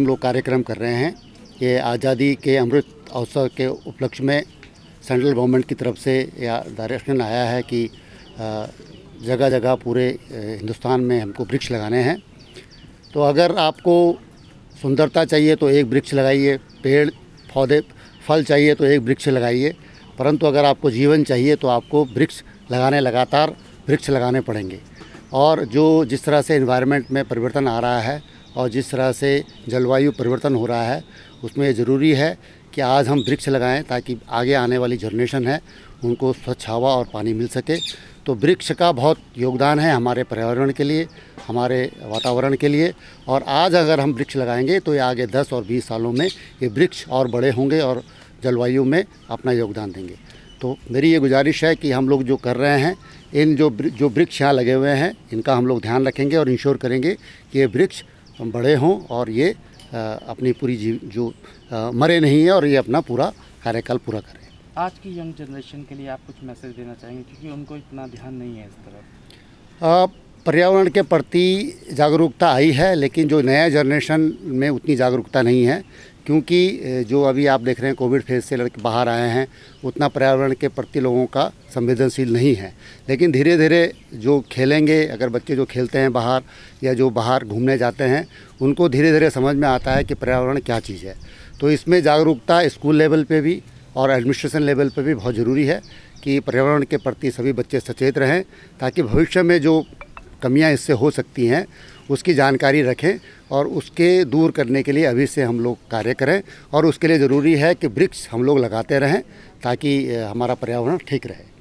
हम लोग कार्यक्रम कर रहे हैं ये आज़ादी के अमृत अवसर के उपलक्ष्य में सेंट्रल गवर्नमेंट की तरफ से या डायरेक्शन आया है कि जगह जगह पूरे हिंदुस्तान में हमको वृक्ष लगाने हैं तो अगर आपको सुंदरता चाहिए तो एक वृक्ष लगाइए पेड़ पौधे फल चाहिए तो एक वृक्ष लगाइए परंतु अगर आपको जीवन चाहिए तो आपको वृक्ष लगाने लगातार वृक्ष लगाने पड़ेंगे और जो जिस तरह से इन्वायरमेंट में परिवर्तन आ रहा है और जिस तरह से जलवायु परिवर्तन हो रहा है उसमें ये ज़रूरी है कि आज हम वृक्ष लगाएं ताकि आगे आने वाली जनरेशन है उनको स्वच्छ हवा और पानी मिल सके तो वृक्ष का बहुत योगदान है हमारे पर्यावरण के लिए हमारे वातावरण के लिए और आज अगर हम वृक्ष लगाएंगे तो ये आगे 10 और 20 सालों में ये वृक्ष और बड़े होंगे और जलवायु में अपना योगदान देंगे तो मेरी ये गुजारिश है कि हम लोग जो कर रहे हैं इन जो जो वृक्ष यहाँ लगे हुए हैं इनका हम लोग ध्यान रखेंगे और इंश्योर करेंगे कि ये वृक्ष बड़े हों और ये अपनी पूरी जीव जो मरे नहीं है और ये अपना पूरा कार्यकाल पूरा करें आज की यंग जनरेशन के लिए आप कुछ मैसेज देना चाहेंगे क्योंकि उनको इतना ध्यान नहीं है इस तरफ पर्यावरण के प्रति जागरूकता आई है लेकिन जो नया जनरेशन में उतनी जागरूकता नहीं है क्योंकि जो अभी आप देख रहे हैं कोविड फेज से लड़के बाहर आए हैं उतना पर्यावरण के प्रति लोगों का संवेदनशील नहीं है लेकिन धीरे धीरे जो खेलेंगे अगर बच्चे जो खेलते हैं बाहर या जो बाहर घूमने जाते हैं उनको धीरे धीरे समझ में आता है कि पर्यावरण क्या चीज़ है तो इसमें जागरूकता स्कूल लेवल पर भी और एडमिनिस्ट्रेशन लेवल पर भी बहुत ज़रूरी है कि पर्यावरण के प्रति सभी बच्चे सचेत रहें ताकि भविष्य में जो कमियां इससे हो सकती हैं उसकी जानकारी रखें और उसके दूर करने के लिए अभी से हम लोग कार्य करें और उसके लिए ज़रूरी है कि वृक्ष हम लोग लगाते रहें ताकि हमारा पर्यावरण ठीक रहे